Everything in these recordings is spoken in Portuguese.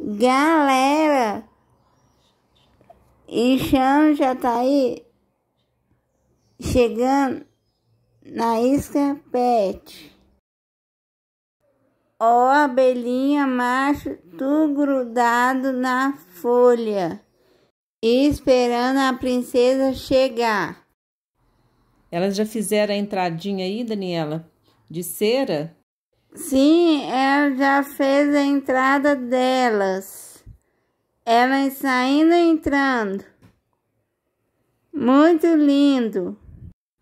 Galera, chão já tá aí chegando na isca pet. Ó abelhinha macho, tu grudado na folha, esperando a princesa chegar. Elas já fizeram a entradinha aí, Daniela? De cera? Sim, ela já fez a entrada delas. Ela saindo e entrando. Muito lindo.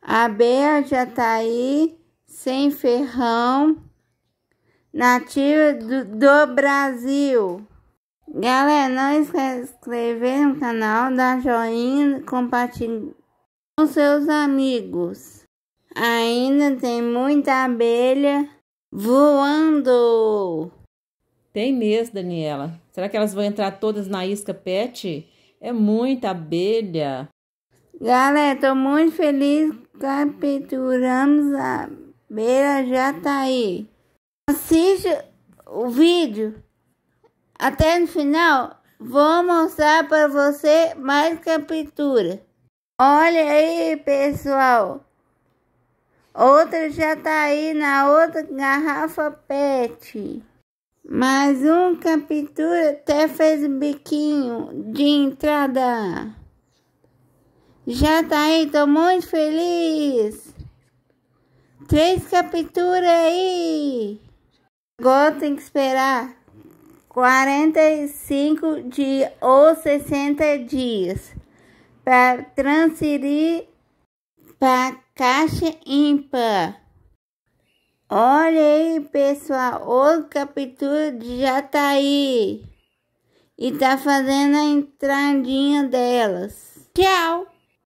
A Bea já tá aí, sem ferrão, nativa do, do Brasil. Galera, não esquece de se inscrever no canal, dar joinha, compartilhar com seus amigos. Ainda tem muita abelha. Voando! Tem mesmo, Daniela. Será que elas vão entrar todas na isca pet? É muita abelha. Galera, tô muito feliz. Capturamos a abelha já Tá Assista o vídeo até no final. Vou mostrar para você mais captura. Olha aí, pessoal. Outra já tá aí na outra garrafa PET. Mais um captura até fez o biquinho de entrada. Já tá aí, tô muito feliz. Três capturas aí. Agora tem que esperar 45 dias ou 60 dias para transferir para caixa ímpar. Olha aí, pessoal, outra captura já tá aí. E tá fazendo a entradinha delas. Tchau!